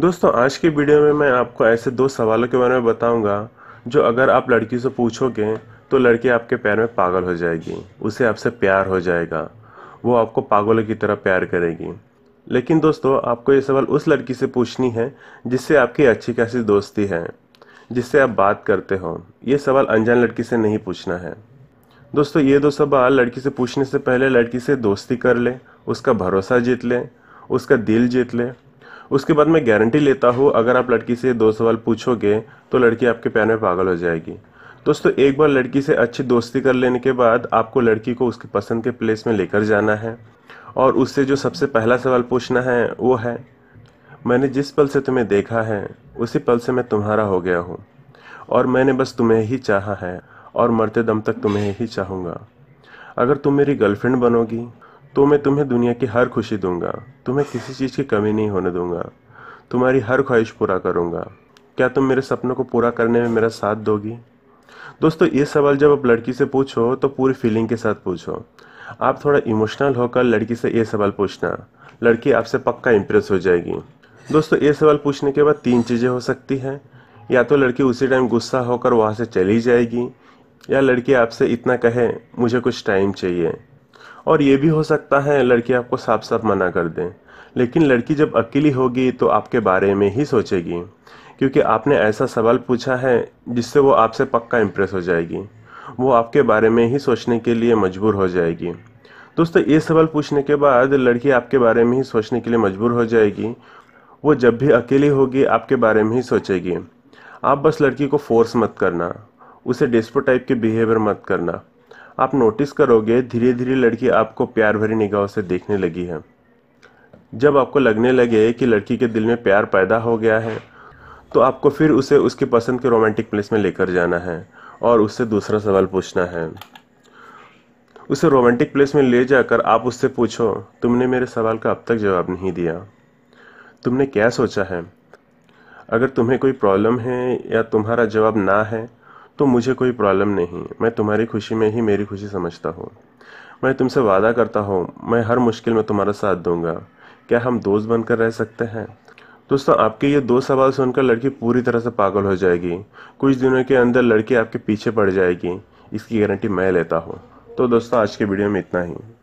दोस्तों आज की वीडियो में मैं आपको ऐसे दो सवालों के बारे में बताऊंगा जो अगर आप लड़की से पूछोगे तो लड़की आपके प्यार में पागल हो जाएगी उसे आपसे प्यार हो जाएगा वो आपको पागलों की तरह प्यार करेगी लेकिन दोस्तों आपको ये सवाल उस लड़की से पूछनी है जिससे आपकी अच्छी खासी दोस्ती है जिससे आप बात करते हो ये सवाल अनजान लड़की से नहीं पूछना है दोस्तों ये दो सवाल लड़की से पूछने से पहले लड़की से दोस्ती कर ले उसका भरोसा जीत ले उसका दिल जीत ले उसके बाद मैं गारंटी लेता हूँ अगर आप लड़की से दो सवाल पूछोगे तो लड़की आपके प्यार में पागल हो जाएगी दोस्तों एक बार लड़की से अच्छी दोस्ती कर लेने के बाद आपको लड़की को उसकी पसंद के प्लेस में लेकर जाना है और उससे जो सबसे पहला सवाल पूछना है वो है मैंने जिस पल से तुम्हें देखा है उसी पल से मैं तुम्हारा हो गया हूँ और मैंने बस तुम्हें ही चाहा है और मरते दम तक तुम्हें ही चाहूँगा अगर तुम मेरी गर्लफ्रेंड बनोगी तो मैं तुम्हें दुनिया की हर खुशी दूंगा तुम्हें किसी चीज़ की कमी नहीं होने दूंगा तुम्हारी हर ख्वाहिश पूरा करूँगा क्या तुम मेरे सपनों को पूरा करने में मेरा साथ दोगी दोस्तों ये सवाल जब आप लड़की से पूछो तो पूरी फीलिंग के साथ पूछो आप थोड़ा इमोशनल होकर लड़की से ये सवाल पूछना लड़की आपसे पक्का इम्प्रेस हो जाएगी दोस्तों ये सवाल पूछने के बाद तीन चीज़ें हो सकती हैं या तो लड़की उसी टाइम गुस्सा होकर वहाँ से चली जाएगी या लड़की आपसे इतना कहे मुझे कुछ टाइम चाहिए और ये भी हो सकता है लड़की आपको साफ साफ मना कर दें लेकिन लड़की जब अकेली होगी तो आपके बारे में ही सोचेगी क्योंकि आपने ऐसा सवाल पूछा है जिससे वो आपसे पक्का इम्प्रेस हो जाएगी वो आपके बारे में ही सोचने के लिए मजबूर हो जाएगी दोस्तों ये सवाल पूछने के बाद लड़की आपके बारे में ही सोचने के लिए मजबूर हो जाएगी वो जब भी अकेली होगी आपके बारे में ही सोचेगी आप बस लड़की को फोर्स मत करना उसे डेस्पो टाइप के बिहेवियर मत करना आप नोटिस करोगे धीरे धीरे लड़की आपको प्यार भरी निगाहों से देखने लगी है जब आपको लगने लगे कि लड़की के दिल में प्यार पैदा हो गया है तो आपको फिर उसे उसकी पसंद के रोमांटिक प्लेस में लेकर जाना है और उससे दूसरा सवाल पूछना है उसे रोमांटिक प्लेस में ले जाकर आप उससे पूछो तुमने मेरे सवाल का अब तक जवाब नहीं दिया तुमने क्या सोचा है अगर तुम्हें कोई प्रॉब्लम है या तुम्हारा जवाब ना है तो मुझे कोई प्रॉब्लम नहीं मैं तुम्हारी खुशी में ही मेरी खुशी समझता हूँ मैं तुमसे वादा करता हूँ मैं हर मुश्किल में तुम्हारा साथ दूंगा क्या हम दोस्त बनकर रह सकते हैं दोस्तों आपके ये दो सवाल सुनकर लड़की पूरी तरह से पागल हो जाएगी कुछ दिनों के अंदर लड़की आपके पीछे पड़ जाएगी इसकी गारंटी मैं लेता हूँ तो दोस्तों आज के वीडियो में इतना ही